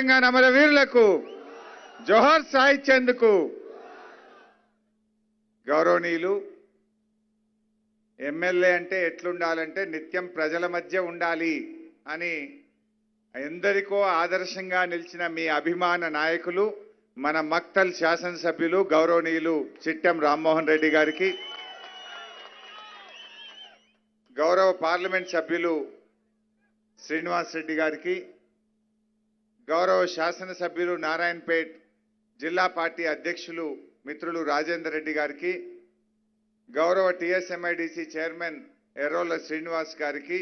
తెలంగాణ అమరవీరులకు జోహార్ సాయి చంద్కు గౌరవనీయులు ఎమ్మెల్యే అంటే ఎట్లుండాలంటే నిత్యం ప్రజల మధ్య ఉండాలి అని ఎందరికో ఆదర్శంగా నిలిచిన మీ అభిమాన నాయకులు మన మక్తల్ శాసనసభ్యులు గౌరవనీయులు చిట్టెం రామ్మోహన్ రెడ్డి గారికి గౌరవ పార్లమెంట్ సభ్యులు శ్రీనివాస్ రెడ్డి గారికి గౌరవ శాసనసభ్యులు నారాయణపేట్ జిల్లా పార్టీ అధ్యక్షులు మిత్రులు రాజేందర్ రెడ్డి గారికి గౌరవ టిఎస్ఎంఐడిసి చైర్మన్ ఎర్రోల శ్రీనివాస్ గారికి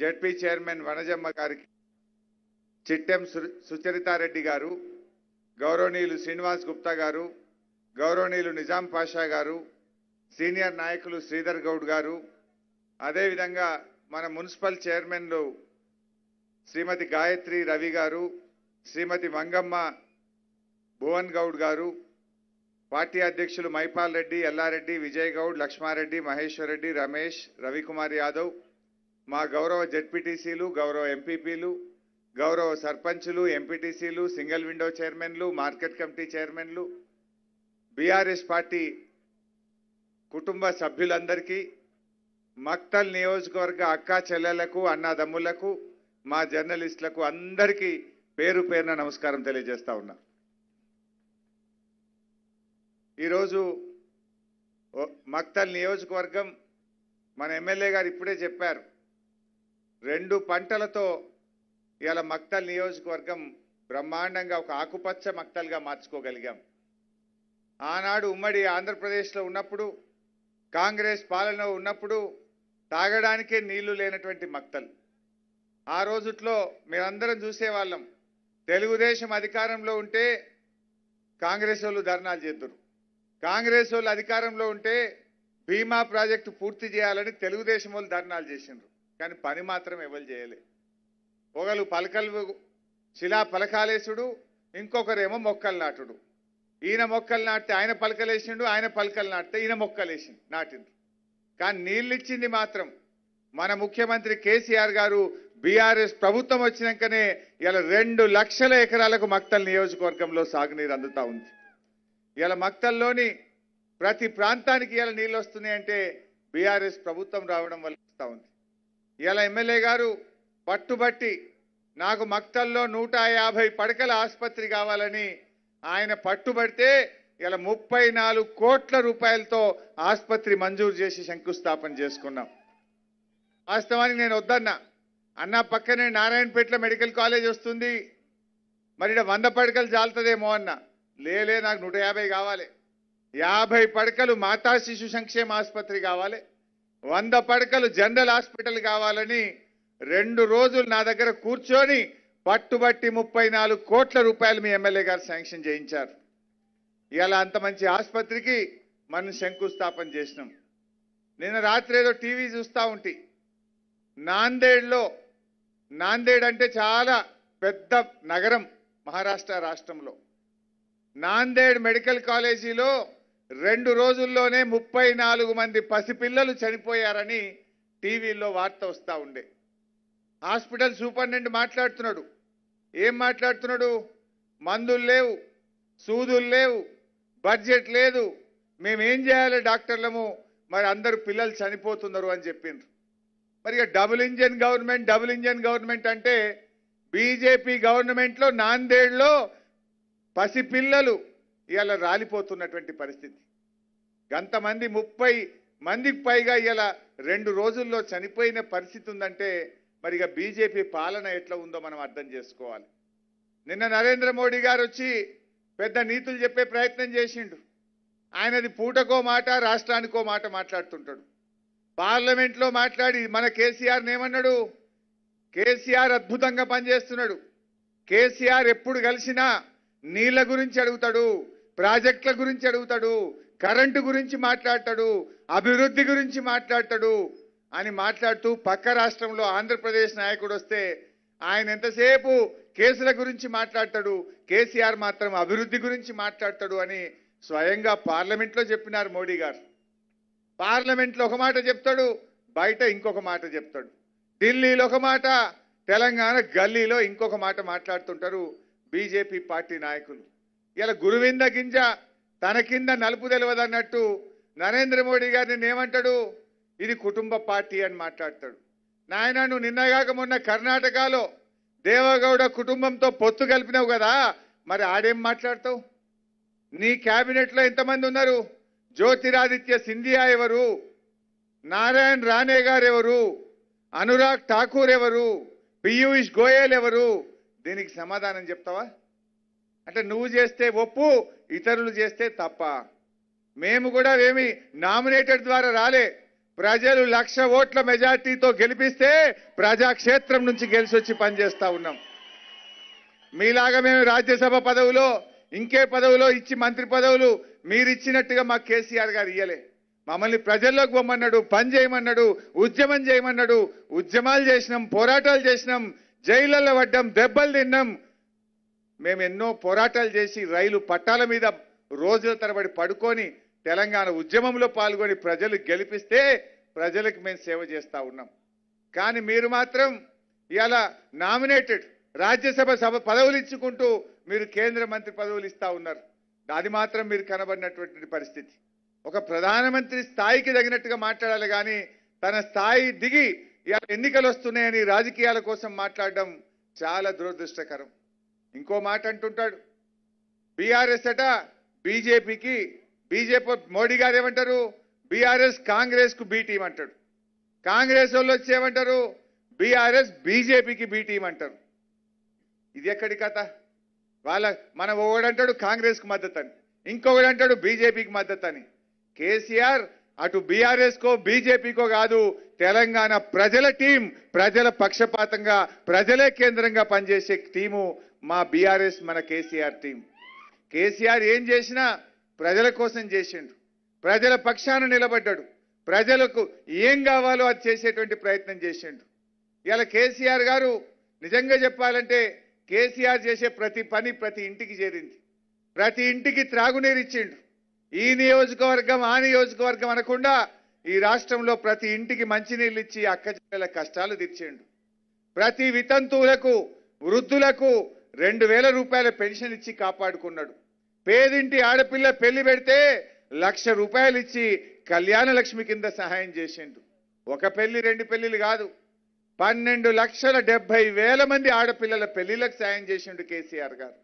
జడ్పీ చైర్మన్ వనజమ్మ గారికి చిట్టెం సుచరితారెడ్డి గారు గౌరవనీయులు శ్రీనివాస్ గుప్తా గారు గౌరవనీయులు నిజాం పాషా గారు సీనియర్ నాయకులు శ్రీధర్ గౌడ్ గారు అదేవిధంగా మన మున్సిపల్ చైర్మన్లు శ్రీమతి గాయత్రి రవి గారు శ్రీమతి మంగమ్మ భువన్ గౌడ్ గారు పార్టీ అధ్యక్షులు మైపాల్ రెడ్డి ఎల్లారెడ్డి విజయ్ గౌడ్ లక్ష్మారెడ్డి మహేశ్వర్ రెడ్డి రమేష్ రవికుమార్ యాదవ్ మా గౌరవ జడ్పీటీసీలు గౌరవ ఎంపీపీలు గౌరవ సర్పంచులు ఎంపీటీసీలు సింగిల్ విండో చైర్మన్లు మార్కెట్ కమిటీ చైర్మన్లు బీఆర్ఎస్ పార్టీ కుటుంబ సభ్యులందరికీ మక్తల్ నియోజకవర్గ అక్కా చెల్లెలకు అన్నదమ్ములకు మా జర్నలిస్టులకు అందరికీ పేరు పేరున నమస్కారం తెలియజేస్తా ఉన్నా ఈరోజు మక్తల్ నియోజకవర్గం మన ఎమ్మెల్యే గారు ఇప్పుడే చెప్పారు రెండు పంటలతో ఇవాళ మక్తల్ నియోజకవర్గం బ్రహ్మాండంగా ఒక ఆకుపచ్చ మక్తల్గా మార్చుకోగలిగాం ఆనాడు ఉమ్మడి ఆంధ్రప్రదేశ్లో ఉన్నప్పుడు కాంగ్రెస్ పాలనలో ఉన్నప్పుడు తాగడానికే నీళ్లు లేనటువంటి మక్తల్ ఆ రోజుట్లో మేమందరం చూసేవాళ్ళం తెలుగుదేశం అధికారంలో ఉంటే కాంగ్రెస్ వాళ్ళు ధర్నాలు చేద్దరు కాంగ్రెస్ వాళ్ళు అధికారంలో ఉంటే బీమా ప్రాజెక్టు పూర్తి చేయాలని తెలుగుదేశం వాళ్ళు ధర్నాలు చేసిండ్రు కానీ పని మాత్రం ఎవరు చేయలే ఒకరు పలకలు శిలా పలకాలేసుడు ఇంకొకరేమో మొక్కలు నాటుడు ఈయన మొక్కలు నాటితే ఆయన పలకలేసిండు ఆయన పలకలు నాటితే ఈయన మొక్కలేసిండు నాటిండు కానీ నీళ్ళిచ్చింది మాత్రం మన ముఖ్యమంత్రి కేసీఆర్ గారు బీఆర్ఎస్ ప్రభుత్వం వచ్చినాకనే ఇలా రెండు లక్షల ఎకరాలకు మక్తల్ నియోజకవర్గంలో సాగునీరు అందుతా ఉంది ఇలా మక్తల్లోని ప్రతి ప్రాంతానికి ఇలా నీళ్ళు వస్తున్నాయంటే బీఆర్ఎస్ ప్రభుత్వం రావడం వల్ల వస్తూ ఉంది ఇలా ఎమ్మెల్యే గారు పట్టుబట్టి నాకు మక్తల్లో నూట యాభై పడకల ఆసుపత్రి కావాలని ఆయన పట్టుబడితే ఇలా ముప్పై నాలుగు కోట్ల రూపాయలతో ఆసుపత్రి మంజూరు చేసి శంకుస్థాపన చేసుకున్నాం వాస్తవానికి నేను వద్దన్నా అన్న పక్కనే నారాయణపేటలో మెడికల్ కాలేజ్ వస్తుంది మరి ఇక్కడ వంద పడకలు జాలుతుందేమో అన్న లేలే నాకు నూట యాభై కావాలి యాభై పడకలు మాతా శిశు సంక్షేమ ఆసుపత్రి కావాలి వంద పడకలు జనరల్ హాస్పిటల్ కావాలని రెండు రోజులు నా దగ్గర కూర్చొని పట్టుబట్టి ముప్పై నాలుగు కోట్ల రూపాయలు మీ ఎమ్మెల్యే గారు శాంక్షన్ చేయించారు ఇలా అంత మంచి ఆసుపత్రికి మనం శంకుస్థాపన చేసినాం నిన్న రాత్రి ఏదో టీవీ చూస్తూ ఉంటే నాందేడ్లో నాందేడ్ అంటే చాలా పెద్ద నగరం మహారాష్ట్ర రాష్ట్రంలో నాందేడ్ మెడికల్ కాలేజీలో రెండు రోజుల్లోనే ముప్పై నాలుగు మంది పసిపిల్లలు చనిపోయారని టీవీలో వార్త వస్తూ ఉండే హాస్పిటల్ సూపరింటెండెంట్ మాట్లాడుతున్నాడు ఏం మాట్లాడుతున్నాడు మందులు లేవు సూదులు లేవు బడ్జెట్ లేదు మేమేం చేయాలి డాక్టర్లము మరి అందరు పిల్లలు చనిపోతున్నారు అని చెప్పిండ్రు మరి double engine government double engine government అంటే బీజేపీ గవర్నమెంట్లో నాందేడ్లో పసిపిల్లలు ఇవాళ రాలిపోతున్నటువంటి పరిస్థితి గంతమంది ముప్పై మందికి పైగా ఇవాళ రెండు రోజుల్లో చనిపోయిన పరిస్థితి ఉందంటే మరి ఇక బీజేపీ పాలన ఎట్లా ఉందో మనం అర్థం చేసుకోవాలి నిన్న నరేంద్ర మోడీ గారు వచ్చి పెద్ద నీతులు చెప్పే ప్రయత్నం చేసిండు ఆయనది పూటకో మాట రాష్ట్రానికో మాట మాట్లాడుతుంటాడు పార్లమెంట్లో మాట్లాడి మన కేసీఆర్ ఏమన్నాడు కేసీఆర్ అద్భుతంగా పనిచేస్తున్నాడు కేసీఆర్ ఎప్పుడు కలిసినా నీళ్ల గురించి అడుగుతాడు ప్రాజెక్టుల గురించి అడుగుతాడు కరెంటు గురించి మాట్లాడతాడు అభివృద్ధి గురించి మాట్లాడతాడు అని మాట్లాడుతూ పక్క రాష్ట్రంలో ఆంధ్రప్రదేశ్ నాయకుడు వస్తే ఆయన ఎంతసేపు కేసుల గురించి మాట్లాడతాడు కేసీఆర్ మాత్రం అభివృద్ధి గురించి మాట్లాడతాడు అని స్వయంగా పార్లమెంట్లో చెప్పినారు మోడీ గారు పార్లమెంట్లో ఒక మాట చెప్తాడు బయట ఇంకొక మాట చెప్తాడు ఢిల్లీలో ఒక మాట తెలంగాణ గల్లీలో ఇంకొక మాట మాట్లాడుతుంటారు బీజేపీ పార్టీ నాయకులు ఇలా గురువింద గింజ తన కింద నలుపు తెలియదన్నట్టు నరేంద్ర మోడీ గారిని ఏమంటాడు ఇది కుటుంబ పార్టీ అని మాట్లాడతాడు నాయన నువ్వు నిన్నగాక మొన్న కర్ణాటకలో దేవగౌడ కుటుంబంతో పొత్తు కలిపినావు కదా మరి ఆడేం మాట్లాడతావు నీ క్యాబినెట్లో ఎంతమంది ఉన్నారు జ్యోతిరాదిత్య సింధియా ఎవరు నారాయణ్ రాణే గారు ఎవరు అనురాగ్ ఠాకూర్ ఎవరు పీయూష్ గోయల్ ఎవరు దీనికి సమాధానం చెప్తావా అంటే నువ్వు చేస్తే ఒప్పు ఇతరులు చేస్తే తప్ప మేము కూడా ఏమి నామినేటెడ్ ద్వారా రాలే ప్రజలు లక్ష ఓట్ల మెజార్టీతో గెలిపిస్తే ప్రజాక్షేత్రం నుంచి గెలిచొచ్చి పనిచేస్తా ఉన్నాం మీలాగా మేము రాజ్యసభ పదవులో ఇంకే పదవులో ఇచ్చి మంత్రి పదవులు మీరిచ్చినట్టుగా మా కేసీఆర్ గారు ఇయ్యలే మమ్మల్ని ప్రజల్లోకి పొమ్మన్నాడు పని చేయమన్నాడు ఉద్యమం చేయమన్నాడు ఉద్యమాలు చేసినాం పోరాటాలు చేసినాం జైళ్ళల్లో పడ్డాం దెబ్బలు తిన్నాం మేము ఎన్నో పోరాటాలు చేసి రైలు పట్టాల మీద రోజుల తరబడి పడుకొని తెలంగాణ ఉద్యమంలో పాల్గొని ప్రజలు గెలిపిస్తే ప్రజలకు మేము సేవ చేస్తూ ఉన్నాం కానీ మీరు మాత్రం ఇవాళ నామినేటెడ్ రాజ్యసభ సభ పదవులు ఇచ్చుకుంటూ మీరు కేంద్ర మంత్రి పదవులు ఇస్తా ఉన్నారు అది మాత్రం మీరు కనబడినటువంటి పరిస్థితి ఒక ప్రధానమంత్రి స్థాయికి తగినట్టుగా మాట్లాడాలి కానీ తన స్థాయి దిగి ఎన్నికలు వస్తున్నాయని రాజకీయాల కోసం మాట్లాడడం చాలా దురదృష్టకరం ఇంకో మాట అంటుంటాడు బీఆర్ఎస్ అట బీజేపీకి బీజేపీ మోడీ గారు ఏమంటారు బీఆర్ఎస్ కాంగ్రెస్కు బీటీం అంటాడు కాంగ్రెస్ వాళ్ళు వచ్చి ఏమంటారు బీఆర్ఎస్ బీజేపీకి బీటీం అంటారు ఇది ఎక్కడి కథ వాళ్ళ మన ఒకడంటాడు కాంగ్రెస్కు మద్దతు అని ఇంకొకడు అంటాడు బీజేపీకి మద్దతు అని కేసీఆర్ అటు బీఆర్ఎస్కో బీజేపీకో కాదు తెలంగాణ ప్రజల టీం ప్రజల పక్షపాతంగా ప్రజలే కేంద్రంగా పనిచేసే టీము మా బీఆర్ఎస్ మన కేసీఆర్ టీం కేసీఆర్ ఏం చేసినా ప్రజల కోసం చేసిండు ప్రజల పక్షాన నిలబడ్డాడు ప్రజలకు ఏం కావాలో అది చేసేటువంటి ప్రయత్నం చేసిండు ఇలా కేసీఆర్ గారు నిజంగా చెప్పాలంటే కేసీఆర్ చేసే ప్రతి పని ప్రతి ఇంటికి చేరింది ప్రతి ఇంటికి త్రాగునీరు ఇచ్చిండు ఈ నియోజకవర్గం ఆ నియోజకవర్గం అనకుండా ఈ రాష్ట్రంలో ప్రతి ఇంటికి మంచినీళ్ళు ఇచ్చి అక్కచెల్లెల కష్టాలు తీర్చిండు ప్రతి వితంతువులకు వృద్ధులకు రెండు వేల రూపాయల పెన్షన్ ఇచ్చి కాపాడుకున్నాడు పేదింటి ఆడపిల్ల పెళ్లి పెడితే లక్ష రూపాయలు ఇచ్చి కళ్యాణ లక్ష్మి కింద సహాయం చేసిండు ఒక పెళ్లి రెండు పెళ్లిలు కాదు పన్నెండు లక్షల డెబ్బై వేల మంది ఆడపిల్లల పెళ్లిలకు సాయం చేసిండు కేసీఆర్ గారు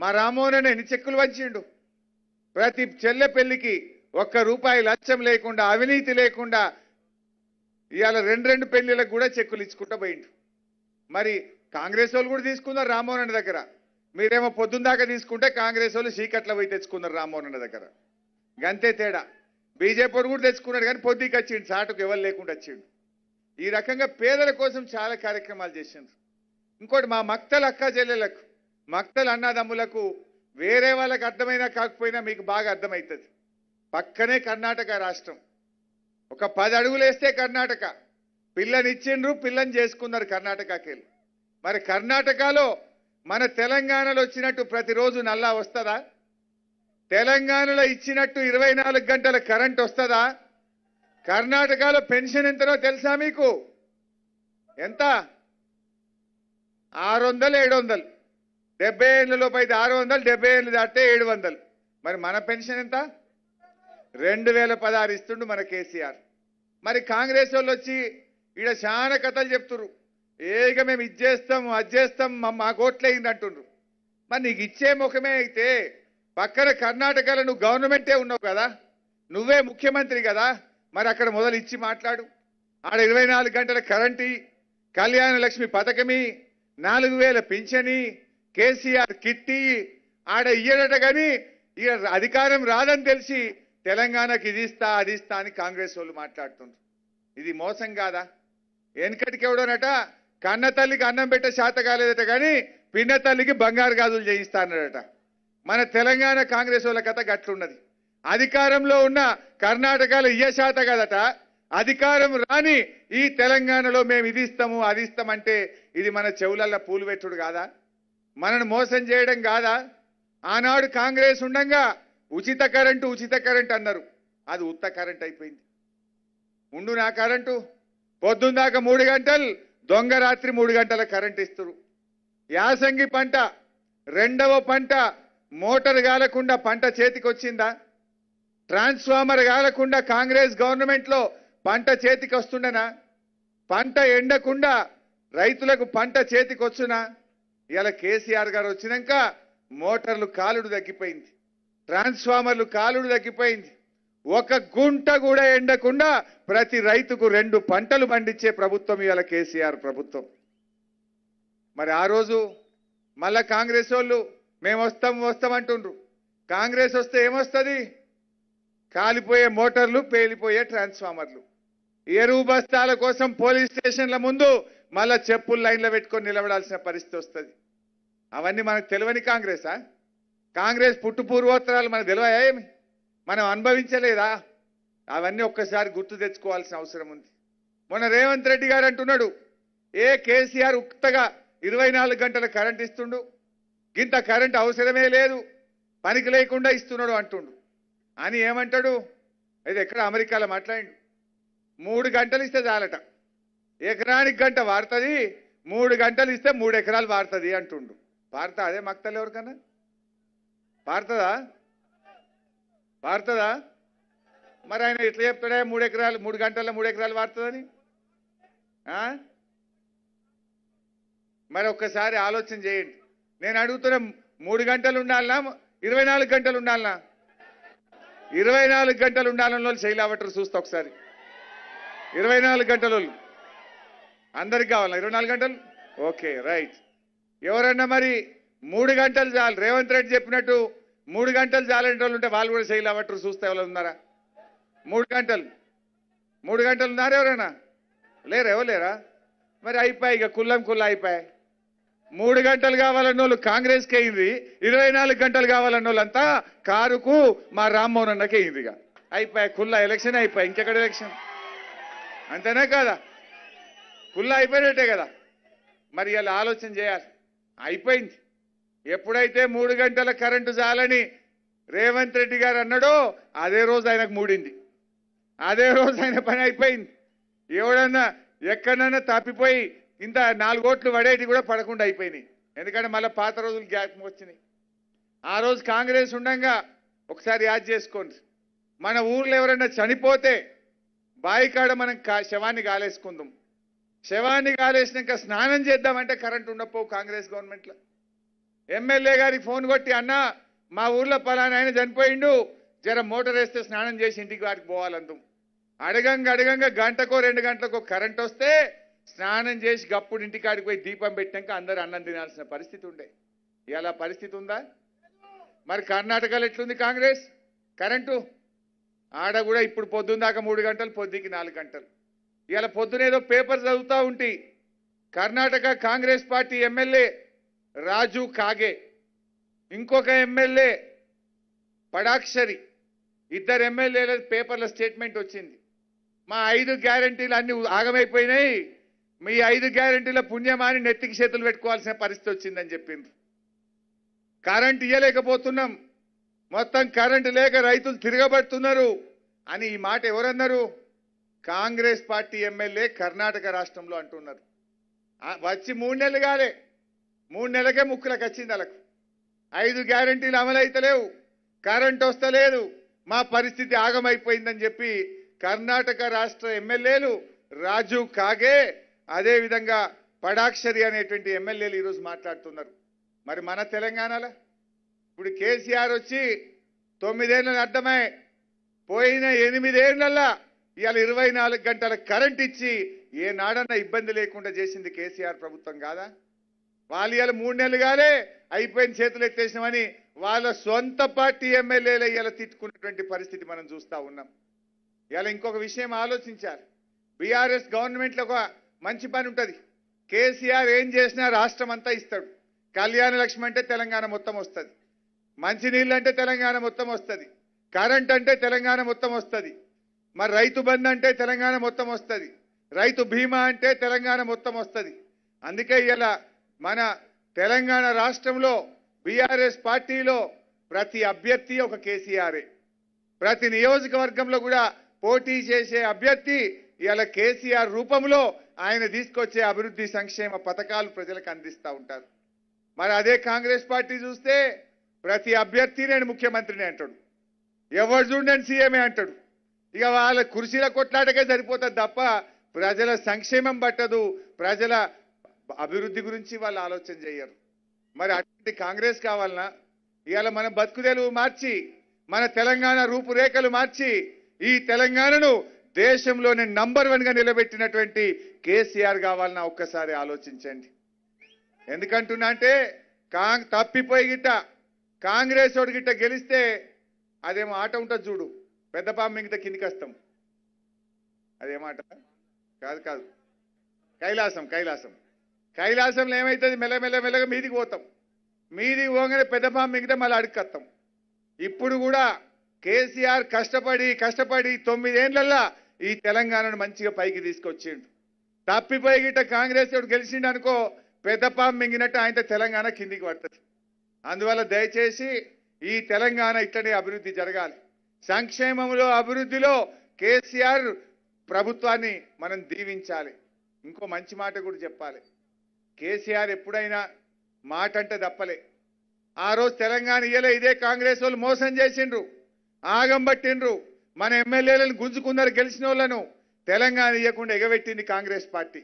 మా రామ్మోహన్ ఎన్ని చెక్కులు వంచిండు ప్రతి చెల్లె పెళ్లికి ఒక్క రూపాయి లక్ష్యం లేకుండా అవినీతి లేకుండా ఇవాళ రెండు రెండు పెళ్లిలకు కూడా చెక్కులు ఇచ్చుకుంటూ పోయిండు మరి కాంగ్రెస్ వాళ్ళు కూడా తీసుకున్నారు రామ్మోహన్ దగ్గర మీరేమో పొద్దున్న దాకా తీసుకుంటే కాంగ్రెస్ వాళ్ళు చీకట్ల పోయి తెచ్చుకున్నారు రామ్మోహన్ దగ్గర గంతే తేడా బీజేపీ కూడా తెచ్చుకున్నాడు కానీ పొద్దుకి వచ్చిండు సాటుకు ఎవరు లేకుండా వచ్చిండు ఈ రకంగా పేదల కోసం చాలా కార్యక్రమాలు చేసిండ్రు ఇంకోటి మా మక్తల అక్క చెల్లెలకు మక్తల అన్నదమ్ములకు వేరే వాళ్ళకు అర్థమైనా కాకపోయినా మీకు బాగా అర్థమవుతుంది పక్కనే కర్ణాటక రాష్ట్రం ఒక పది అడుగులేస్తే కర్ణాటక పిల్లనిచ్చిండ్రు పిల్లని చేసుకున్నారు కర్ణాటకకి మరి కర్ణాటకలో మన తెలంగాణలో వచ్చినట్టు ప్రతిరోజు నల్లా వస్తుందా తెలంగాణలో ఇచ్చినట్టు ఇరవై గంటల కరెంట్ వస్తుందా కర్ణాటకలో పెన్షన్ ఎంతనో తెలుసా మీకు ఎంత ఆరు వందలు ఏడు వందలు డెబ్బై ఏళ్ళలోపు అయితే ఆరు వందలు డెబ్బై ఏళ్ళు దాటితే ఏడు వందలు మరి మన పెన్షన్ ఎంత రెండు వేల పదహారు ఇస్తుండు మన కేసీఆర్ మరి కాంగ్రెస్ వాళ్ళు వచ్చి ఈడ చాలా కథలు చెప్తున్నారు ఏక మేము ఇది చేస్తాం అది చేస్తాం మా కోట్లయింది అంటుండ్రు మరి నీకు ఇచ్చే ముఖమే అయితే పక్కన కర్ణాటకలో నువ్వు గవర్నమెంటే ఉన్నావు కదా నువ్వే ముఖ్యమంత్రి కదా మరి అక్కడ మొదలు ఇచ్చి మాట్లాడు ఆడ ఇరవై నాలుగు గంటల కరెంటు కళ్యాణ లక్ష్మి పథకమి నాలుగు వేల పింఛని కేసీఆర్ కిట్టి ఆడ ఇయ్యడట కానీ ఇక అధికారం రాదని తెలిసి తెలంగాణకి ఇది ఇస్తా అది ఇస్తా అని కాంగ్రెస్ వాళ్ళు మాట్లాడుతుంది ఇది మోసం కాదా వెనకటికి ఎవడోనట కన్న తల్లికి అన్నం పెట్టే శాత కాలేదట కానీ పిన్న తల్లికి బంగారు గాజులు చేయిస్తా అన్నాడట మన తెలంగాణ కాంగ్రెస్ వాళ్ళ కథ గట్లున్నది అధికారంలో ఉన్న కర్ణాటకలో ఇయ్య శాత కదట అధికారం రాని ఈ తెలంగాణలో మేము ఇది ఇస్తాము అది ఇస్తామంటే ఇది మన చెవులల్ల పూలు పెట్టుడు కాదా మనను మోసం చేయడం కాదా ఆనాడు కాంగ్రెస్ ఉండగా ఉచిత కరెంటు ఉచిత కరెంటు అన్నారు అది ఉత్త కరెంట్ అయిపోయింది ఉండు నా కరెంటు పొద్దున్న దాకా మూడు గంటలు దొంగ రాత్రి మూడు గంటల కరెంట్ ఇస్తురు యాసంగి పంట రెండవ పంట మోటార్ కాలకుండా పంట చేతికి వచ్చిందా ట్రాన్స్ఫార్మర్ కాలకుండా కాంగ్రెస్ గవర్నమెంట్లో పంట చేతికి వస్తుండనా పంట ఎండకుండా రైతులకు పంట చేతికి వచ్చునా ఇలా కేసీఆర్ గారు వచ్చినాక మోటార్లు కాలుడు తగ్గిపోయింది ట్రాన్స్ఫార్మర్లు కాలుడు తగ్గిపోయింది ఒక గుంట కూడా ఎండకుండా ప్రతి రైతుకు రెండు పంటలు పండించే ప్రభుత్వం ఇవాళ కేసీఆర్ ప్రభుత్వం మరి ఆ రోజు మళ్ళా కాంగ్రెస్ వాళ్ళు మేము వస్తాం వస్తామంటుండ్రు కాంగ్రెస్ వస్తే ఏమొస్తుంది కాలిపోయే మోటార్లు పేలిపోయే ట్రాన్స్ఫార్మర్లు ఎరువు బస్తాల కోసం పోలీస్ స్టేషన్ల ముందు మళ్ళా చెప్పులు లైన్లో పెట్టుకొని నిలబడాల్సిన పరిస్థితి వస్తుంది అవన్నీ మనకు తెలియని కాంగ్రెసా కాంగ్రెస్ పుట్టు పూర్వోత్తరాలు మనకు తెలివాయా ఏమి మనం అనుభవించలేదా అవన్నీ ఒక్కసారి గుర్తు తెచ్చుకోవాల్సిన అవసరం ఉంది మొన్న రేవంత్ రెడ్డి గారు అంటున్నాడు ఏ కేసీఆర్ ఉక్తగా ఇరవై గంటల కరెంట్ ఇస్తుండు ఇంత కరెంట్ అవసరమే లేదు పనికి లేకుండా ఇస్తున్నాడు అంటుండు అని ఏమంటాడు ఇది ఎక్కడ అమెరికాలో మాట్లాడి మూడు గంటలు ఇస్తే చాలట ఎకరానికి గంట వాడుతుంది మూడు గంటలు ఇస్తే మూడు ఎకరాలు వాడుతుంది అంటుండు భారత అదే మక్తలు ఎవరికన్నా భారతదా భారతదా మరి ఆయన ఎట్లా చెప్తాడే మూడు ఎకరాలు మూడు గంటల్లో మూడు ఎకరాలు వాడుతుందని మరి ఒక్కసారి ఆలోచన చేయండి నేను అడుగుతున్నా మూడు గంటలు ఉండాలనా ఇరవై నాలుగు గంటలు ఉండాలనా ఇరవై నాలుగు గంటలు ఉండాలని వాళ్ళు శైలావటర్ చూస్తా ఒకసారి ఇరవై నాలుగు గంటలు అందరికి కావాలా ఇరవై నాలుగు గంటలు ఓకే రైట్ ఎవరన్నా మరి మూడు గంటలు చాలు రేవంత్ రెడ్డి చెప్పినట్టు మూడు గంటలు చాలంటే వాళ్ళు ఉంటే వాళ్ళు కూడా శైలావటర్ చూస్తే ఎవరు ఉన్నారా మూడు గంటలు మూడు గంటలు ఉన్నారా ఎవరైనా లేరా ఎవరు లేరా మరి అయిపోయి ఇక కుల్లం కుల్ల అయిపోయాయి మూడు గంటలు కావాలన్నోళ్ళు కాంగ్రెస్కి అయింది ఇరవై నాలుగు గంటలు కావాలన్నోళ్ళంతా కారుకు మా రామ్మోహన్ అన్నకే అయింది ఇక అయిపోయా కుల్లా ఎలక్షన్ అయిపోయా ఇంకెక్కడ ఎలక్షన్ అంతేనా కాదా కుల్లా అయిపోయినట్టే కదా మరి ఇలా ఆలోచన చేయాలి అయిపోయింది ఎప్పుడైతే మూడు గంటల కరెంటు చాలని రేవంత్ రెడ్డి గారు అన్నాడో అదే రోజు ఆయనకు మూడింది అదే రోజు ఆయన పని అయిపోయింది ఎవడన్నా ఎక్కడన్నా తప్పిపోయి ఇంత నాలుగు ఓట్లు పడేటి కూడా పడకుండా అయిపోయినాయి ఎందుకంటే మళ్ళీ పాత రోజులు గ్యాప్ వచ్చినాయి ఆ రోజు కాంగ్రెస్ ఉండగా ఒకసారి యాద్ చేసుకోండి మన ఊర్లో ఎవరైనా చనిపోతే బాయికాడ మనం శవాన్ని గాలేసుకుందాం శవాన్ని గాలేసినాక స్నానం చేద్దామంటే కరెంట్ ఉండపో కాంగ్రెస్ గవర్నమెంట్లో ఎమ్మెల్యే గారికి ఫోన్ కొట్టి అన్న మా ఊర్లో పలానా ఆయన చనిపోయిండు జర మోటార్ వేస్తే స్నానం చేసి ఇంటికి వాటికి పోవాలంతం అడగంగా అడగంగా గంటకో రెండు గంటలకో కరెంట్ వస్తే స్నానం చేసి గప్పుడు ఇంటికాడికి పోయి దీపం పెట్టాక అందరు అన్నం తినాల్సిన పరిస్థితి ఉండే ఇవాళ పరిస్థితి ఉందా మరి కర్ణాటకలో ఎట్లుంది కాంగ్రెస్ కరెంటు ఆడ కూడా ఇప్పుడు పొద్దున్న దాకా మూడు గంటలు పొద్దుకి నాలుగు గంటలు ఇలా పొద్దునేదో పేపర్ చదువుతూ ఉంటే కర్ణాటక కాంగ్రెస్ పార్టీ ఎమ్మెల్యే రాజు కాగే ఇంకొక ఎమ్మెల్యే పడాక్షరి ఇద్దరు ఎమ్మెల్యేల పేపర్ల స్టేట్మెంట్ వచ్చింది మా ఐదు గ్యారంటీలు అన్నీ ఆగమైపోయినాయి మీ ఐదు గ్యారెంటీల పుణ్యమాని నెత్తికి చేతులు పెట్టుకోవాల్సిన పరిస్థితి వచ్చిందని చెప్పింది కరెంట్ ఇవ్వలేకపోతున్నాం మొత్తం కరెంటు లేక రైతులు తిరగబడుతున్నారు అని ఈ మాట ఎవరన్నారు కాంగ్రెస్ పార్టీ ఎమ్మెల్యే కర్ణాటక రాష్ట్రంలో అంటున్నారు వచ్చి మూడు నెలలు కాలే మూడు నెలలకే ముక్కులకు వచ్చింది అలా ఐదు గ్యారంటీలు అమలైతలేవు కరెంట్ వస్తలేదు మా పరిస్థితి ఆగమైపోయిందని చెప్పి కర్ణాటక రాష్ట్ర ఎమ్మెల్యేలు రాజు కాగే అదేవిధంగా పడాక్షరి అనేటువంటి ఎమ్మెల్యేలు ఈరోజు మాట్లాడుతున్నారు మరి మన తెలంగాణలో ఇప్పుడు కేసీఆర్ వచ్చి తొమ్మిదేళ్ళని అర్థమై పోయిన ఎనిమిదేళ్లల్లా ఇవాళ ఇరవై నాలుగు గంటల కరెంట్ ఇచ్చి ఏ నాడన్నా ఇబ్బంది లేకుండా చేసింది కేసీఆర్ ప్రభుత్వం కాదా వాళ్ళు ఇవాళ మూడు నెలలుగానే అయిపోయిన చేతులు ఎత్తేసినామని వాళ్ళ సొంత పార్టీ ఎమ్మెల్యేలు ఇవాళ తిట్టుకున్నటువంటి పరిస్థితి మనం చూస్తూ ఉన్నాం ఇవాళ ఇంకొక విషయం ఆలోచించారు బీఆర్ఎస్ గవర్నమెంట్లో ఒక మంచి పని ఉంటుంది కేసీఆర్ ఏం చేసినా రాష్ట్రం అంతా ఇస్తాడు కళ్యాణ లక్ష్మి అంటే తెలంగాణ మొత్తం వస్తుంది మంచినీళ్ళు అంటే తెలంగాణ మొత్తం వస్తుంది కరెంట్ అంటే తెలంగాణ మొత్తం వస్తుంది మరి రైతు బంధు అంటే తెలంగాణ మొత్తం వస్తుంది రైతు బీమా అంటే తెలంగాణ మొత్తం వస్తుంది అందుకే ఇలా మన తెలంగాణ రాష్ట్రంలో బీఆర్ఎస్ పార్టీలో ప్రతి అభ్యర్థి ఒక కేసీఆరే ప్రతి నియోజకవర్గంలో కూడా పోటీ చేసే అభ్యర్థి ఇలా కేసీఆర్ రూపంలో ఆయన తీసుకొచ్చే అభివృద్ధి సంక్షేమ పథకాలు ప్రజలకు అందిస్తూ ఉంటారు మరి అదే కాంగ్రెస్ పార్టీ చూస్తే ప్రతి అభ్యర్థి నేను ముఖ్యమంత్రిని అంటాడు ఎవరు చూడండి సీఎమే అంటాడు ఇక వాళ్ళ కుర్చీల కొట్లాటకే సరిపోతుంది తప్ప ప్రజల సంక్షేమం పట్టదు ప్రజల అభివృద్ధి గురించి వాళ్ళు ఆలోచన చేయరు మరి అటువంటి కాంగ్రెస్ కావాలన్నా ఇవాళ మన బతుకుదేలు మార్చి మన తెలంగాణ రూపురేఖలు మార్చి ఈ తెలంగాణను దేశంలోనే నంబర్ వన్గా నిలబెట్టినటువంటి కేసీఆర్ కావాలని ఒక్కసారి ఆలోచించండి ఎందుకంటున్నా అంటే కాంగ్ తప్పిపోయి గిట్ట కాంగ్రెస్ వాడి గిట్ట గెలిస్తే అదేమో ఆట ఉంటుంది చూడు పెద్ద పాము మిగతా కిందికి వస్తాం అదేమాట కాదు కాదు కైలాసం కైలాసం కైలాసంలో ఏమవుతుంది మెల్ల మెల్ల మెల్లగా మీదికి పోతాం మీదికి పోగానే పెద్ద పాము మిగితే మళ్ళీ అడుక్కత్తాం ఇప్పుడు కూడా కేసీఆర్ కష్టపడి కష్టపడి తొమ్మిదేళ్లల్లా ఈ తెలంగాణను మంచిగా పైకి తీసుకొచ్చిండు తప్పిపోయి గిట్ట కాంగ్రెస్ గెలిచిండు అనుకో పెద్దపాం మింగినట్టు ఆయన తెలంగాణ కిందికి పడుతుంది అందువల్ల దయచేసి ఈ తెలంగాణ ఇట్లనే అభివృద్ధి జరగాలి సంక్షేమంలో అభివృద్ధిలో కేసీఆర్ ప్రభుత్వాన్ని మనం దీవించాలి ఇంకో మంచి మాట కూడా చెప్పాలి కేసీఆర్ ఎప్పుడైనా మాట అంటే తప్పలే ఆ రోజు తెలంగాణ ఇయ్యలే ఇదే కాంగ్రెస్ వాళ్ళు మోసం చేసిండ్రు ఆగం పట్టిండ్రు మన ఎమ్మెల్యేలను గుంజుకున్నారు గెలిచిన వాళ్ళను తెలంగాణ ఇవ్వకుండా ఎగబెట్టింది కాంగ్రెస్ పార్టీ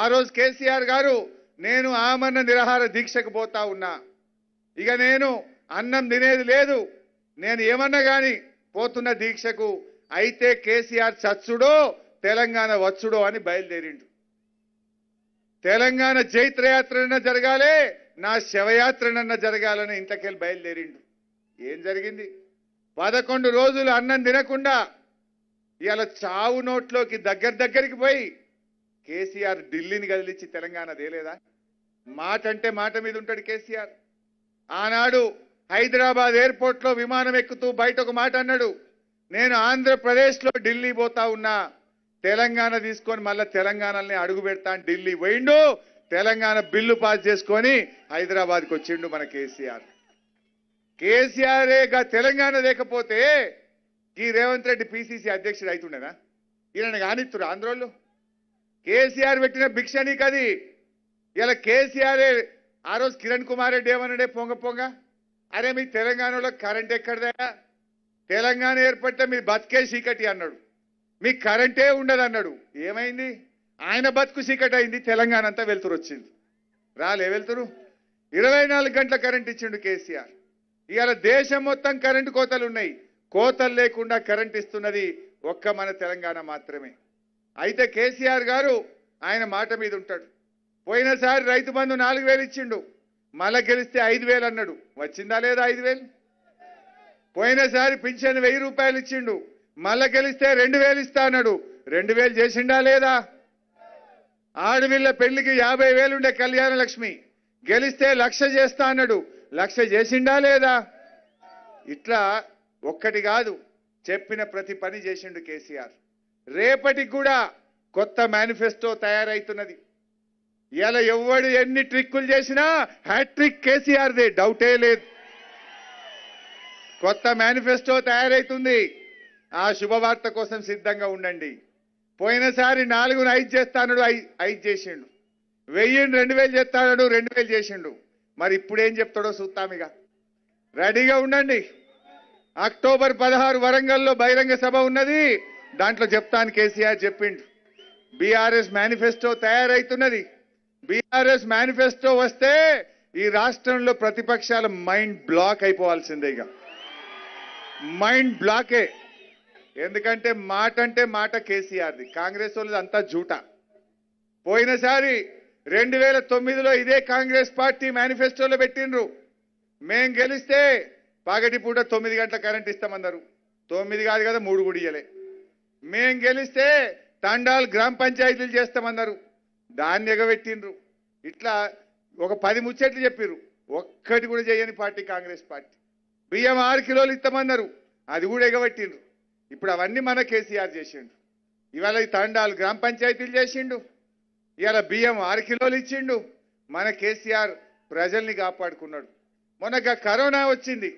ఆ రోజు కేసీఆర్ గారు నేను ఆమరణ నిరాహార దీక్షకు పోతా ఉన్నా ఇక నేను అన్నం తినేది లేదు నేను ఏమన్నా కానీ పోతున్న దీక్షకు అయితే కేసీఆర్ చచ్చుడో తెలంగాణ వచ్చుడో అని బయలుదేరిండు తెలంగాణ జైత్రయాత్రన జరగాలే నా శవయాత్రనన్నా జరగాలని ఇంతకెళ్ళి బయలుదేరిండు ఏం జరిగింది పదకొండు రోజులు అన్నం తినకుండా ఇవాళ చావు నోట్లోకి దగ్గర దగ్గరికి పోయి కేసీఆర్ ఢిల్లీని కదిలించి తెలంగాణ తేలేదా మాట అంటే మాట మీద ఉంటాడు కేసీఆర్ ఆనాడు హైదరాబాద్ ఎయిర్పోర్ట్లో విమానం ఎక్కుతూ బయట ఒక మాట అన్నాడు నేను ఆంధ్రప్రదేశ్లో ఢిల్లీ పోతా ఉన్నా తెలంగాణ తీసుకొని మళ్ళీ తెలంగాణని అడుగు పెడతాను ఢిల్లీ పోయిండు తెలంగాణ బిల్లు పాస్ చేసుకొని హైదరాబాద్కి వచ్చిండు మన కేసీఆర్ కేసీఆర్ తెలంగాణ లేకపోతే ఈ రేవంత్ రెడ్డి పిసిసి అధ్యక్షుడు అవుతుండేనా ఈయన కానిస్తురు ఆంధ్రోళ్ళు కేసీఆర్ పెట్టిన భిక్ష నీకు అది ఇలా కేసీఆర్ ఆ రోజు కిరణ్ కుమార్ రెడ్డి ఏమన్నాడే పొంగ పొంగ అరే మీ తెలంగాణలో కరెంట్ ఎక్కడదా తెలంగాణ ఏర్పడితే మీరు బతికే చీకటి అన్నాడు మీ కరెంటే ఉండదు అన్నాడు ఏమైంది ఆయన బతుకు చీకటి అయింది తెలంగాణ అంతా వెళ్తురు వచ్చింది రాలే వెళ్తురు ఇరవై గంటల కరెంట్ ఇచ్చిండు కేసీఆర్ ఇవాళ దేశం మొత్తం కరెంటు కోతలు ఉన్నాయి కోతలు లేకుండా కరెంట్ ఇస్తున్నది ఒక్క మన తెలంగాణ మాత్రమే అయితే కేసీఆర్ గారు ఆయన మాట మీద ఉంటాడు పోయినసారి రైతు బంధు నాలుగు వేలు ఇచ్చిండు మళ్ళా గెలిస్తే ఐదు వేలు అన్నాడు వచ్చిందా లేదా ఐదు వేలు పోయినసారి పింఛన్ వెయ్యి రూపాయలు ఇచ్చిండు మళ్ళా గెలిస్తే రెండు వేలు ఇస్తా అన్నాడు రెండు వేలు చేసిండా లేదా ఆడవిళ్ళ పెళ్లికి యాభై వేలుండే కళ్యాణ లక్ష్మి గెలిస్తే లక్ష చేస్తా అన్నాడు లక్ష చేసిండా లేదా ఇట్లా ఒక్కటి కాదు చెప్పిన ప్రతి పని చేసిండు కేసీఆర్ రేపటికి కూడా కొత్త మేనిఫెస్టో తయారవుతున్నది ఇలా ఎవడు ఎన్ని ట్రిక్కులు చేసినా హ్యాట్రిక్ కేసీఆర్ది డౌటే లేదు కొత్త మేనిఫెస్టో తయారవుతుంది ఆ శుభవార్త కోసం సిద్ధంగా ఉండండి పోయినసారి నాలుగును ఐదు చేస్తానడు ఐదు చేసిండు వెయ్యిని రెండు వేలు చేస్తాడు రెండు వేలు చేసిండు మరి ఇప్పుడేం చెప్తాడో చూస్తాం ఇక రెడీగా ఉండండి అక్టోబర్ పదహారు వరంగల్లో బహిరంగ సభ ఉన్నది దాంట్లో చెప్తాను కేసీఆర్ చెప్పిండు బీఆర్ఎస్ మేనిఫెస్టో తయారైతున్నది బీఆర్ఎస్ మేనిఫెస్టో వస్తే ఈ రాష్ట్రంలో ప్రతిపక్షాల మైండ్ బ్లాక్ అయిపోవాల్సిందే ఇక మైండ్ బ్లాకే ఎందుకంటే మాట అంటే మాట కేసీఆర్ది కాంగ్రెస్ వాళ్ళది అంతా జూట పోయినసారి రెండు వేల తొమ్మిదిలో ఇదే కాంగ్రెస్ పార్టీ మేనిఫెస్టోలో పెట్టిండ్రు మేం గెలిస్తే పగటిపూట తొమ్మిది గంటల కరెంట్ ఇస్తామన్నారు తొమ్మిది కాదు కదా మూడు గుడియలే మేం గెలిస్తే తండాలు గ్రామ పంచాయతీలు చేస్తామన్నారు దాన్ని ఎగబెట్టిండ్రు ఇట్లా ఒక పది ముచ్చట్లు చెప్పిర్రు ఒక్కటి కూడా చేయని పార్టీ కాంగ్రెస్ పార్టీ బియ్యం ఆరు కిలోలు ఇస్తామన్నారు అది కూడా ఎగబెట్టిండ్రు ఇప్పుడు అవన్నీ మన కేసీఆర్ చేసిండు ఇవాళ తండాలు గ్రామ పంచాయతీలు చేసిండు ఇవాళ బియ్యం ఆరు కిలోలు ఇచ్చిండు మన కేసీఆర్ ప్రజల్ని కాపాడుకున్నాడు మొన్న కరోనా వచ్చింది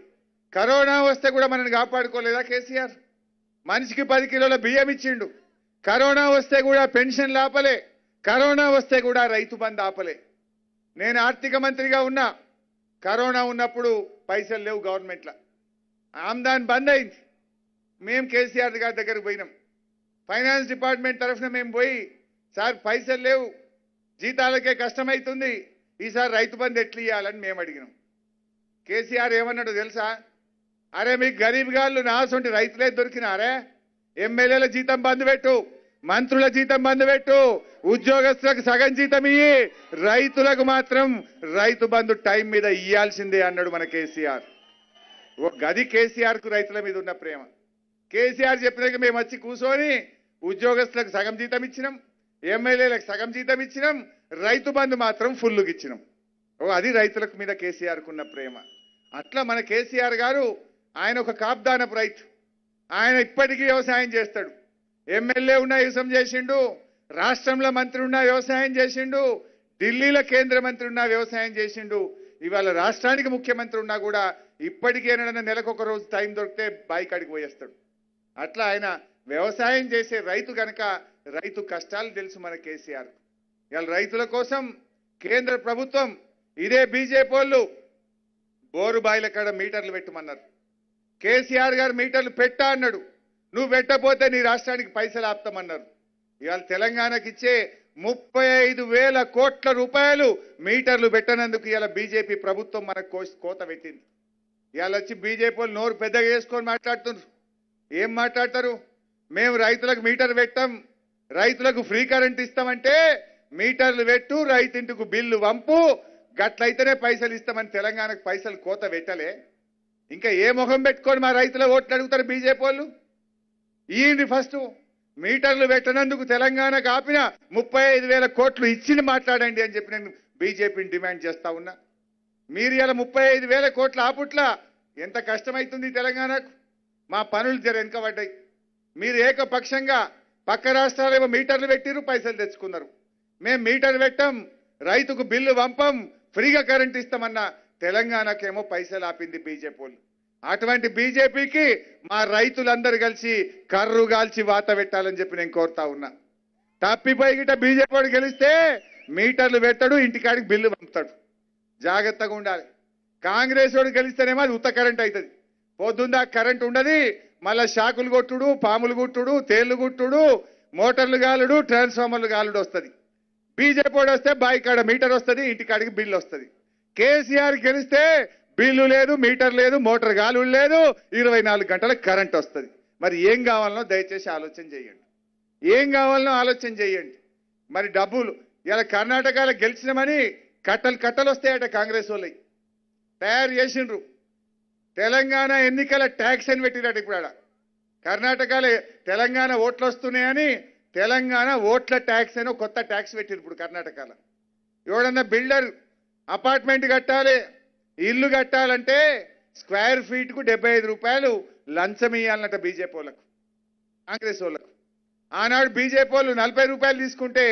కరోనా వస్తే కూడా మనల్ని కాపాడుకోలేదా కేసీఆర్ మనిషికి పది కిలోల బియ్యం ఇచ్చిండు కరోనా వస్తే కూడా పెన్షన్ ఆపలే కరోనా వస్తే కూడా రైతు బంధు ఆపలే నేను ఆర్థిక మంత్రిగా ఉన్నా కరోనా ఉన్నప్పుడు పైసలు లేవు గవర్నమెంట్లో ఆమ్దాన్ బంద్ అయింది మేము కేసీఆర్ గారి దగ్గరకు పోయినాం ఫైనాన్స్ డిపార్ట్మెంట్ తరఫున మేము పోయి సార్ పైసలు లేవు జీతాలకే కష్టమవుతుంది ఈసారి రైతు బంధు ఎట్లు ఇవ్వాలని మేము అడిగినాం కేసీఆర్ ఏమన్నాడు తెలుసా అరే మీకు గరీబ్ గాళ్ళు నాసుంటి రైతులే దొరికినారే ఎమ్మెల్యేల జీతం బంద్ పెట్టు మంత్రుల జీతం బంద్ పెట్టు ఉద్యోగస్తులకు సగం జీతం ఇయ్యి రైతులకు మాత్రం రైతు బంధు టైం మీద ఇయ్యాల్సిందే అన్నాడు మన కేసీఆర్ గది కేసీఆర్కు రైతుల మీద ఉన్న ప్రేమ కేసీఆర్ చెప్పినాక మేము వచ్చి కూర్చొని ఉద్యోగస్తులకు సగం జీతం ఇచ్చినాం ఎమ్మెల్యేలకు సగం జీతం ఇచ్చినాం రైతు బంధు మాత్రం ఫుల్లుకి ఇచ్చినాం ఓ అది రైతులకు మీద కేసీఆర్కున్న ప్రేమ అట్లా మన కేసీఆర్ గారు ఆయన ఒక కాప్దానపు రైతు ఆయన ఇప్పటికీ వ్యవసాయం చేస్తాడు ఎమ్మెల్యే ఉన్నా యుసం చేసిండు రాష్ట్రంలో మంత్రి ఉన్నా వ్యవసాయం చేసిండు ఢిల్లీలో కేంద్ర మంత్రి ఉన్నా వ్యవసాయం చేసిండు ఇవాళ రాష్ట్రానికి ముఖ్యమంత్రి ఉన్నా కూడా నెలకు నెలకొక రోజు టైం దొరికితే బాయికాడికి పోయేస్తాడు అట్లా ఆయన వ్యవసాయం చేసే రైతు కనుక రైతు కష్టాలు తెలుసు మన కేసీఆర్ ఇవాళ రైతుల కోసం కేంద్ర ప్రభుత్వం ఇదే బీజేపీ వాళ్ళు బోరు బాయిల కాడ మీటర్లు పెట్టమన్నారు కేసీఆర్ గారు మీటర్లు పెట్టా అన్నాడు నువ్వు పెట్టపోతే నీ రాష్ట్రానికి పైసలు ఆపుతామన్నారు ఇవాళ తెలంగాణకి ఇచ్చే ముప్పై ఐదు వేల కోట్ల రూపాయలు మీటర్లు పెట్టనందుకు ఇలా బీజేపీ ప్రభుత్వం మనకు కో కోత పెట్టింది ఇవాళ వచ్చి బీజేపీ వాళ్ళు నోరు పెద్దగా చేసుకొని మాట్లాడుతున్నారు ఏం మాట్లాడతారు మేము రైతులకు మీటర్ పెట్టాం రైతులకు ఫ్రీ కరెంట్ ఇస్తామంటే మీటర్లు పెట్టు రైతింటికి బిల్లు వంపు గట్లయితేనే పైసలు ఇస్తామని తెలంగాణకు పైసలు కోత పెట్టలే ఇంకా ఏ ముఖం పెట్టుకొని మా రైతుల ఓట్లు అడుగుతారు బీజేపీ వాళ్ళు ఈయన ఫస్ట్ మీటర్లు పెట్టనందుకు తెలంగాణకు ఆపిన ముప్పై ఐదు వేల కోట్లు ఇచ్చింది మాట్లాడండి అని చెప్పి నేను బీజేపీని డిమాండ్ చేస్తా ఉన్నా మీరు ఇలా ముప్పై ఐదు వేల కోట్ల ఆపుట్ల ఎంత కష్టమవుతుంది తెలంగాణకు మా పనులు జర వెనుకబడ్డాయి మీరు ఏకపక్షంగా పక్క రాష్ట్రాలేమో మీటర్లు పెట్టిరు పైసలు తెచ్చుకున్నారు మేము మీటర్లు పెట్టాం రైతుకు బిల్లు పంపం ఫ్రీగా కరెంట్ ఇస్తామన్న తెలంగాణకేమో పైసలు ఆపింది బీజేపీ వాళ్ళు అటువంటి బీజేపీకి మా రైతులందరూ కలిసి కర్రు గాల్చి వాత పెట్టాలని చెప్పి నేను కోరుతా ఉన్నా తప్పిపోయి గిట బీజేపీ వాడు గెలిస్తే మీటర్లు పెట్టడు ఇంటికాడికి బిల్లు పంపుతాడు జాగ్రత్తగా ఉండాలి కాంగ్రెస్ వాడు గెలిస్తేనేమో అది ఉత్త కరెంట్ అవుతుంది పొద్దున్న కరెంట్ ఉండదు మళ్ళీ షాకులు కొట్టుడు పాములు గుట్టుడు తేళ్లు గుట్టుడు మోటార్లు గాలుడు ట్రాన్స్ఫార్మర్లు గాలుడు వస్తుంది బీజేపీ వస్తే కాడ మీటర్ వస్తుంది ఇంటికాడికి బిల్లు వస్తుంది కేసీఆర్ గెలిస్తే బిల్లు లేదు మీటర్ లేదు మోటార్ గాలు లేదు ఇరవై నాలుగు గంటల కరెంట్ వస్తుంది మరి ఏం కావాలనో దయచేసి ఆలోచన చేయండి ఏం కావాలనో ఆలోచన చేయండి మరి డబ్బులు ఇలా కర్ణాటకలో గెలిచినామని కట్టలు కట్టలు వస్తాయట కాంగ్రెస్ వాళ్ళకి తయారు చేసిండ్రు తెలంగాణ ఎన్నికల ట్యాక్స్ అని పెట్టినట్టు ఇప్పుడు ఆడ కర్ణాటకలో తెలంగాణ ఓట్లు వస్తున్నాయని తెలంగాణ ఓట్ల ట్యాక్స్ అని కొత్త ట్యాక్స్ పెట్టారు ఇప్పుడు కర్ణాటకలో ఎవడన్నా బిల్డర్ అపార్ట్మెంట్ కట్టాలి ఇల్లు కట్టాలంటే స్క్వేర్ ఫీట్కు డెబ్బై ఐదు రూపాయలు లంచం ఇవ్వాలంట బీజేపీ వాళ్ళకు కాంగ్రెస్ వాళ్ళకు ఆనాడు బీజేపీ వాళ్ళు నలభై రూపాయలు తీసుకుంటే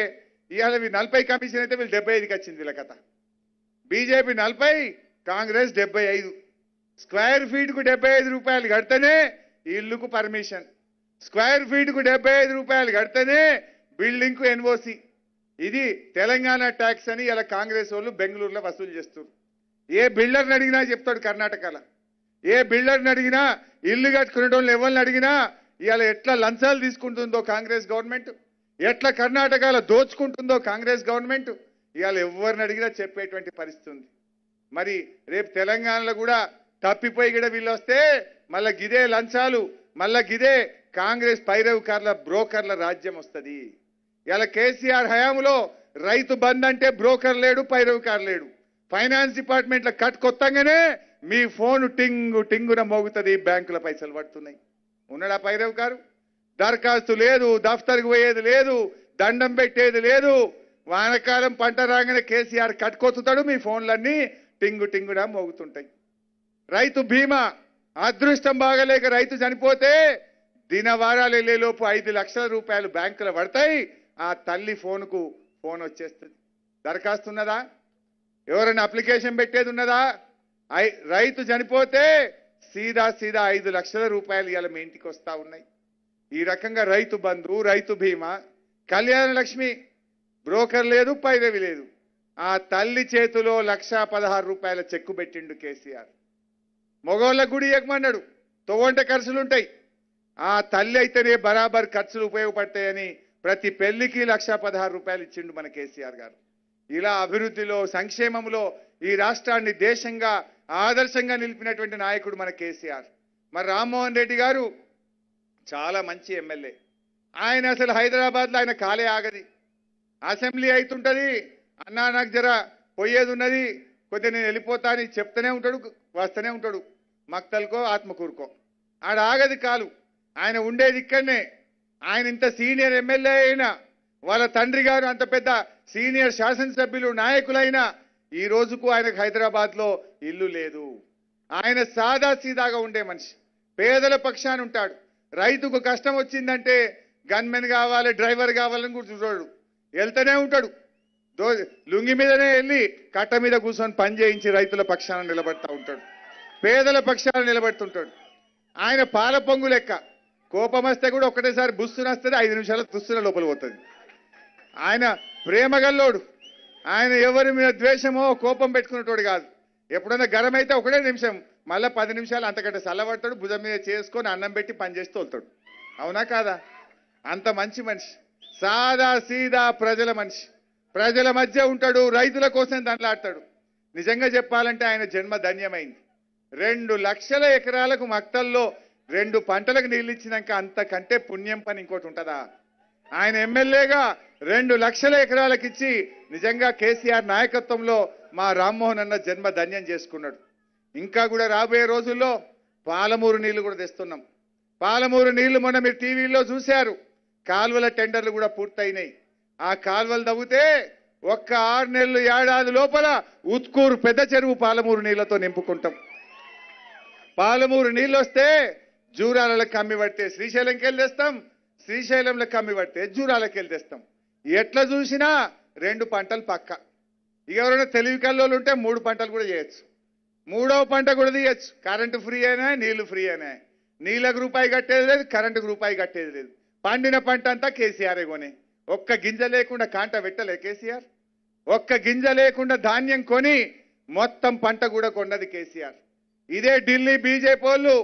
ఇవాళ నలభై కమిషన్ అయితే వీళ్ళు డెబ్బై ఐదుకి వచ్చింది వీళ్ళ కథ బీజేపీ నలభై కాంగ్రెస్ డెబ్బై ఐదు స్క్వేర్ కు డెబ్బై ఐదు రూపాయలు కడితేనే ఇల్లుకు పర్మిషన్ స్క్వేర్ కు డెబ్బై ఐదు రూపాయలు కడితేనే బిల్డింగ్కు ఎన్ఓసి ఇది తెలంగాణ ట్యాక్స్ అని ఇలా కాంగ్రెస్ వాళ్ళు బెంగళూరులో వసూలు చేస్తారు ఏ బిల్డర్ని అడిగినా చెప్తాడు కర్ణాటకలో ఏ బిల్డర్ని అడిగినా ఇల్లు కట్టుకునేటోళ్ళు ఎవరిని అడిగినా ఇవాళ ఎట్లా లంచాలు తీసుకుంటుందో కాంగ్రెస్ గవర్నమెంట్ ఎట్లా కర్ణాటకలో దోచుకుంటుందో కాంగ్రెస్ గవర్నమెంట్ ఇవాళ ఎవరిని అడిగినా చెప్పేటువంటి పరిస్థితి ఉంది మరి రేపు తెలంగాణలో కూడా తప్పిపోయి కూడా వీళ్ళు వస్తే మళ్ళీ గిదే లంచాలు మళ్ళా గిదే కాంగ్రెస్ పైరవికారుల బ్రోకర్ల రాజ్యం వస్తుంది ఇలా కేసీఆర్ హయాంలో రైతు బంద్ అంటే బ్రోకర్ లేడు పైరవికారు లేడు ఫైనాన్స్ డిపార్ట్మెంట్లో కట్ కొత్తగానే మీ ఫోన్ టింగు టింగున మోగుతుంది బ్యాంకుల పైసలు పడుతున్నాయి ఉన్నాడా గారు దరఖాస్తు లేదు దఫ్తర్కి పోయేది లేదు దండం పెట్టేది లేదు వానకాలం పంట రాగానే కేసీఆర్ కొత్తుతాడు మీ ఫోన్లన్నీ టింగు టింగున మోగుతుంటాయి రైతు బీమా అదృష్టం బాగలేక రైతు చనిపోతే దినవారాలు వెళ్ళేలోపు ఐదు లక్షల రూపాయలు బ్యాంకులో పడతాయి ఆ తల్లి ఫోన్కు ఫోన్ వచ్చేస్తుంది దరఖాస్తు ఉన్నదా ఎవరైనా అప్లికేషన్ పెట్టేది ఉన్నదా రైతు చనిపోతే సీదా సీదా ఐదు లక్షల రూపాయలు ఇవాళ మీ ఇంటికి వస్తూ ఉన్నాయి ఈ రకంగా రైతు బంధు రైతు బీమా కళ్యాణ లక్ష్మి బ్రోకర్ లేదు పైదవి లేదు ఆ తల్లి చేతిలో లక్షా పదహారు రూపాయల చెక్కు పెట్టిండు కేసీఆర్ మగవాళ్ళకు గుడి ఇవ్వకమన్నాడు తొవ్వంటే ఖర్చులుంటాయి ఆ తల్లి అయితేనే బరాబర్ ఖర్చులు ఉపయోగపడతాయని ప్రతి పెళ్లికి లక్ష పదహారు రూపాయలు ఇచ్చిండు మన కేసీఆర్ గారు ఇలా అభివృద్ధిలో సంక్షేమంలో ఈ రాష్ట్రాన్ని దేశంగా ఆదర్శంగా నిలిపినటువంటి నాయకుడు మన కేసీఆర్ మరి రామ్మోహన్ రెడ్డి గారు చాలా మంచి ఎమ్మెల్యే ఆయన అసలు హైదరాబాద్లో ఆయన కాలే ఆగది అసెంబ్లీ అవుతుంటుంది అన్నా నాకు జర పోయేది ఉన్నది కొద్దిగా నేను వెళ్ళిపోతా అని చెప్తూనే ఉంటాడు వస్తూనే ఉంటాడు మక్తలకో ఆత్మకూరుకో ఆడ ఆగది కాలు ఆయన ఉండేది ఇక్కడనే ఆయన ఇంత సీనియర్ ఎమ్మెల్యే అయినా వాళ్ళ తండ్రి గారు అంత పెద్ద సీనియర్ శాసనసభ్యులు నాయకులైనా ఈ రోజుకు ఆయనకు హైదరాబాద్లో ఇల్లు లేదు ఆయన సాదా సీదాగా ఉండే మనిషి పేదల పక్షాన్ని ఉంటాడు రైతుకు కష్టం వచ్చిందంటే గన్మెన్ కావాలి డ్రైవర్ కావాలని కూడా చూడడు వెళ్తూనే ఉంటాడు దో లుంగి మీదనే వెళ్ళి కట్ట మీద కూర్చొని పని చేయించి రైతుల పక్షాన నిలబడతా ఉంటాడు పేదల పక్షాలు నిలబెడుతుంటాడు ఆయన పాల పొంగు లెక్క కోపం వస్తే కూడా ఒక్కటేసారి బుస్సున వస్తుంది ఐదు నిమిషాల దుస్తున లోపల పోతుంది ఆయన ప్రేమగల్లోడు ఆయన ఎవరి మీద ద్వేషమో కోపం పెట్టుకునేటోడు కాదు ఎప్పుడైనా గరమైతే ఒకటే నిమిషం మళ్ళీ పది నిమిషాలు అంతకంటే చల్లబడతాడు భుజం మీద చేసుకొని అన్నం పెట్టి పనిచేసి తోలుతాడు అవునా కాదా అంత మంచి మనిషి సాదా సీదా ప్రజల మనిషి ప్రజల మధ్య ఉంటాడు రైతుల కోసం దండలాడతాడు నిజంగా చెప్పాలంటే ఆయన జన్మ ధన్యమైంది రెండు లక్షల ఎకరాలకు మక్తల్లో రెండు పంటలకు నీళ్ళు ఇచ్చినాక అంతకంటే పుణ్యం పని ఇంకోటి ఉంటుందా ఆయన ఎమ్మెల్యేగా రెండు లక్షల ఎకరాలకు ఇచ్చి నిజంగా కేసీఆర్ నాయకత్వంలో మా రామ్మోహన్ అన్న జన్మ ధన్యం చేసుకున్నాడు ఇంకా కూడా రాబోయే రోజుల్లో పాలమూరు నీళ్లు కూడా తెస్తున్నాం పాలమూరు నీళ్లు మొన్న మీరు టీవీలో చూశారు కాల్వల టెండర్లు కూడా పూర్తయినాయి ఆ కాల్వలు తవ్వితే ఒక్క ఆరు నెలలు ఏడాది లోపల ఉత్కూరు పెద్ద చెరువు పాలమూరు నీళ్లతో నింపుకుంటాం పాలమూరు నీళ్ళు వస్తే జూరాలకు కమ్మి పడితే శ్రీశైలంకి వెళ్ళేస్తాం శ్రీశైలంలో కమ్మి పడితే జూరాలకు వెళ్ళేస్తాం ఎట్లా చూసినా రెండు పంటలు పక్క ఇక ఎవరైనా తెలివి కల్లోళ్ళు ఉంటే మూడు పంటలు కూడా చేయొచ్చు మూడవ పంట కూడా తీయచ్చు కరెంటు ఫ్రీ అయినా నీళ్లు ఫ్రీ అయినా నీళ్ళకు రూపాయి కట్టేది లేదు కరెంటుకు రూపాయి కట్టేది లేదు పండిన పంట అంతా కేసీఆర్ కొని ఒక్క గింజ లేకుండా కాంట పెట్టలే కేసీఆర్ ఒక్క గింజ లేకుండా ధాన్యం కొని మొత్తం పంట కూడా కొన్నది కేసీఆర్ ఇదే ఢిల్లీ బీజేపీ వాళ్ళు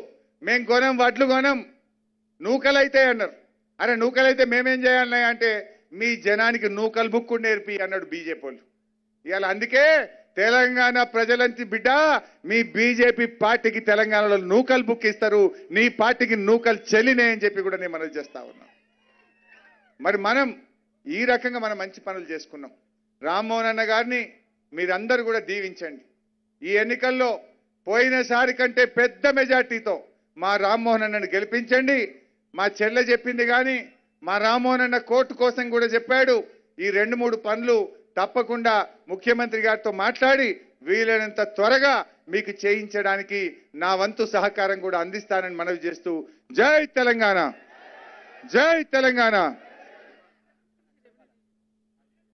మేము కొనం వడ్లు కొనం నూకలైతే అన్నారు అరే నూకలైతే మేమేం చేయాలి అంటే మీ జనానికి నూకలు బుక్కు నేర్పి అన్నాడు బీజేపీ వాళ్ళు ఇవాళ అందుకే తెలంగాణ ప్రజలంతి బిడ్డ మీ బీజేపీ పార్టీకి తెలంగాణలో నూకలు బుక్ ఇస్తారు నీ పార్టీకి నూకలు చెల్లినే అని చెప్పి కూడా నేను మనవి చేస్తా ఉన్నా మరి మనం ఈ రకంగా మనం మంచి పనులు చేసుకున్నాం రామ్మోహన్ అన్న గారిని మీరందరూ కూడా దీవించండి ఈ ఎన్నికల్లో పోయినసారి కంటే పెద్ద మెజార్టీతో మా రామ్మోహన్ అన్నను గెలిపించండి మా చెల్లె చెప్పింది కానీ మా రామ్మోహన్ అన్న కోర్టు కోసం కూడా చెప్పాడు ఈ రెండు మూడు పనులు తప్పకుండా ముఖ్యమంత్రి గారితో మాట్లాడి వీలైనంత త్వరగా మీకు చేయించడానికి నా వంతు సహకారం కూడా అందిస్తానని మనవి చేస్తూ జై తెలంగాణ జై తెలంగాణ